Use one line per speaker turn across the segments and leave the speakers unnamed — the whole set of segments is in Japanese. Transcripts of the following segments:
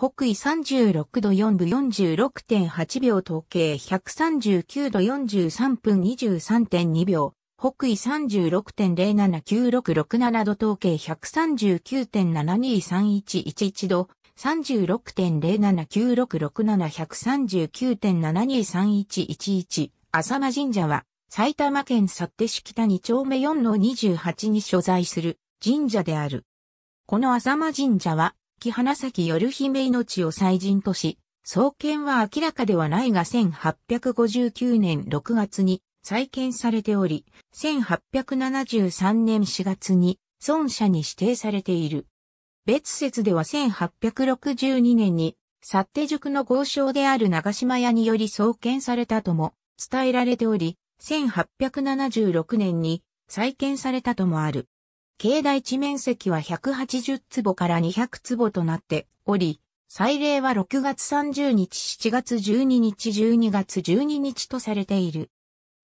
北緯36度4分46.8秒統計139度43分23.2秒、北緯36.079667度統計139.72311 1度、3 6 0 7 9 6 6 7 1 3 9 7 2 3 1 1 1浅間神社は埼玉県幸手市北2丁目4の28に所在する神社である。この浅間神社は木花咲夜姫命を祭人とし、創建は明らかではないが1859年6月に再建されており、1873年4月に孫社に指定されている。別説では1862年に、薩手塾の豪商である長島屋により創建されたとも伝えられており、1876年に再建されたともある。境内地面積は180坪から200坪となっており、祭礼は6月30日、7月12日、12月12日とされている。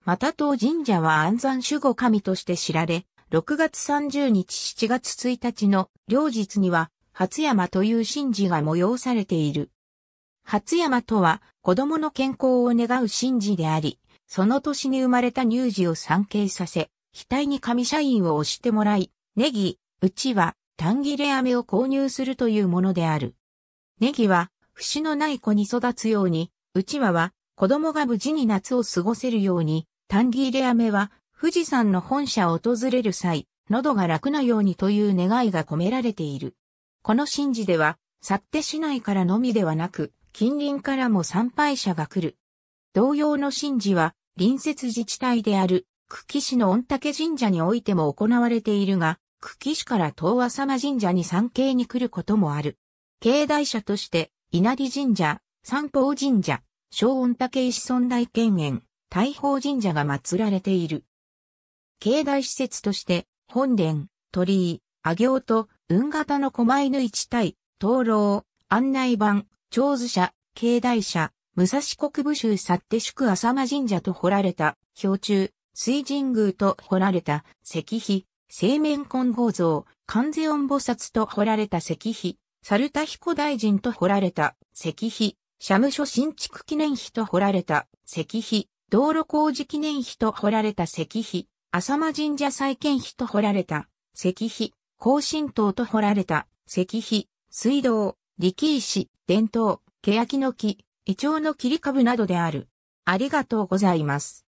また当神社は安山守護神として知られ、6月30日、7月1日の両日には、初山という神事が催されている。初山とは、子供の健康を願う神事であり、その年に生まれた乳児を参詣させ、額に神社員を押してもらい、ネギ、うちは、単切れ飴を購入するというものである。ネギは、節のない子に育つように、うちわは、子供が無事に夏を過ごせるように、短切れ飴は、富士山の本社を訪れる際、喉が楽なようにという願いが込められている。この神事では、去って市内からのみではなく、近隣からも参拝者が来る。同様の神事は、隣接自治体である久喜市の御嶽神社においても行われているが、久喜市から東和様神社に参詣に来ることもある。境内社として、稲荷神社、三宝神社、小御嶽石尊大権園、大宝神社が祀られている。境内施設として、本殿、鳥居、あ行と、運型の狛犬一体、灯籠、案内板、長寿社、境内社、武蔵国武州去って宿浅間神社と掘られた、標柱、水神宮と彫られた石碑、青面金剛像、観世音菩薩と彫られた石碑、猿田彦大臣と彫られた石碑、社務所新築記念碑と彫られた石碑、道路工事記念碑と彫られた石碑、浅間神社再建碑と彫られた石碑、高神塔と彫られた石碑、水道、力石、伝統、欅の木、イチョウの切り株などである。ありがとうございます。